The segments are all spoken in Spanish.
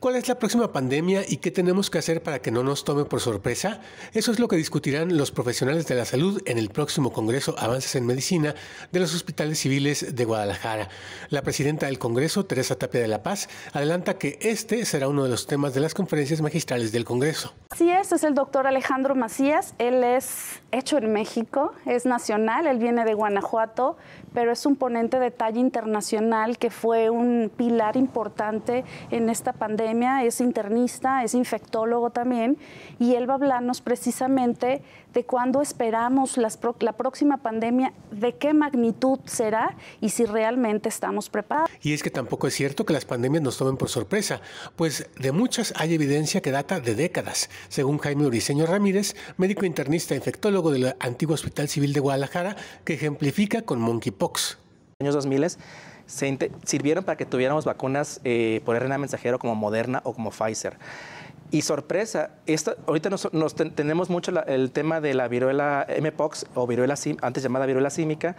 cuál es la próxima pandemia y qué tenemos que hacer para que no nos tome por sorpresa, eso es lo que discutirán los profesionales de la salud en el próximo Congreso Avances en Medicina de los Hospitales Civiles de Guadalajara. La presidenta del Congreso, Teresa Tapia de la Paz, adelanta que este será uno de los temas de las conferencias magistrales del Congreso. Así es, es el doctor Alejandro Macías. Él es hecho en México, es nacional, él viene de Guanajuato, pero es un ponente de talla internacional que fue un pilar importante en esta pandemia. Es internista, es infectólogo también, y él va a hablarnos precisamente de cuándo esperamos la próxima pandemia, de qué magnitud será y si realmente estamos preparados. Y es que tampoco es cierto que las pandemias nos tomen por sorpresa, pues de muchas hay evidencia que data de décadas según Jaime Uriseño Ramírez, médico internista e infectólogo del antiguo Hospital Civil de Guadalajara, que ejemplifica con monkeypox. En los años 2000 se sirvieron para que tuviéramos vacunas eh, por RNA mensajero como Moderna o como Pfizer. Y sorpresa, esto, ahorita nos, tenemos mucho el tema de la viruela MPOX o viruela antes llamada viruela símica,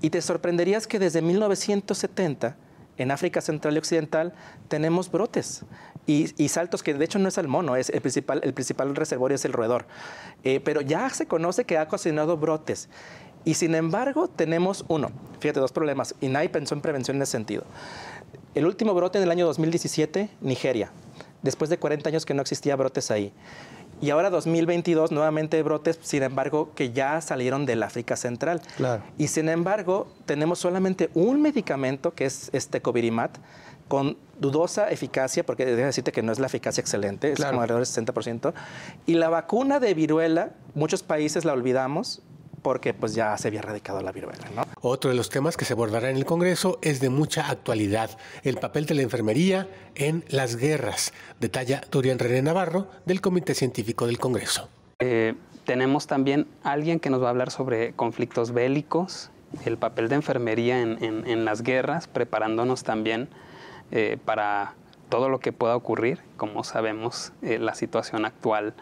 y te sorprenderías que desde 1970 en África Central y Occidental tenemos brotes y, saltos, que de hecho no es el mono, es el principal, el principal reservorio es el roedor. Eh, pero ya se conoce que ha cocinado brotes. Y sin embargo, tenemos uno, fíjate, dos problemas. Y nadie pensó en prevención en ese sentido. El último brote en el año 2017, Nigeria. Después de 40 años que no existía brotes ahí. Y ahora 2022 nuevamente brotes, sin embargo, que ya salieron del África Central. Y sin embargo, tenemos solamente un medicamento que es este Covirimat con dudosa eficacia, porque déjame decirte que no es la eficacia excelente, es como alrededor del 60%. Y la vacuna de viruela, muchos países la olvidamos porque pues ya se había erradicado la viruela, ¿no? Otro de los temas que se abordará en el Congreso es de mucha actualidad, el papel de la enfermería en las guerras, detalla Dorian René Navarro del Comité Científico del Congreso. Eh, tenemos también alguien que nos va a hablar sobre conflictos bélicos, el papel de enfermería en, las guerras, preparándonos también eh, para todo lo que pueda ocurrir. Como sabemos, eh, la situación actual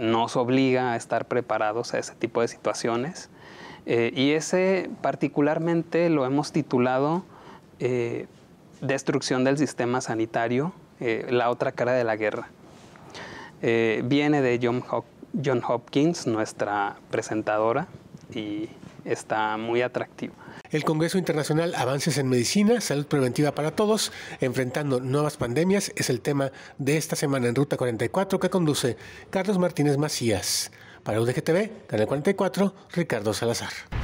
nos obliga a estar preparados a ese tipo de situaciones. Eh, y ese particularmente lo hemos titulado eh, Destrucción del Sistema Sanitario, eh, la otra cara de la guerra. viene de John, John Hopkins, nuestra presentadora, y está muy atractivo. El Congreso Internacional Avances en Medicina, Salud Preventiva para Todos, Enfrentando Nuevas Pandemias, es el tema de esta semana en Ruta 44 que conduce Carlos Martínez Macías. Para UDGTV, Canal 44, Ricardo Salazar.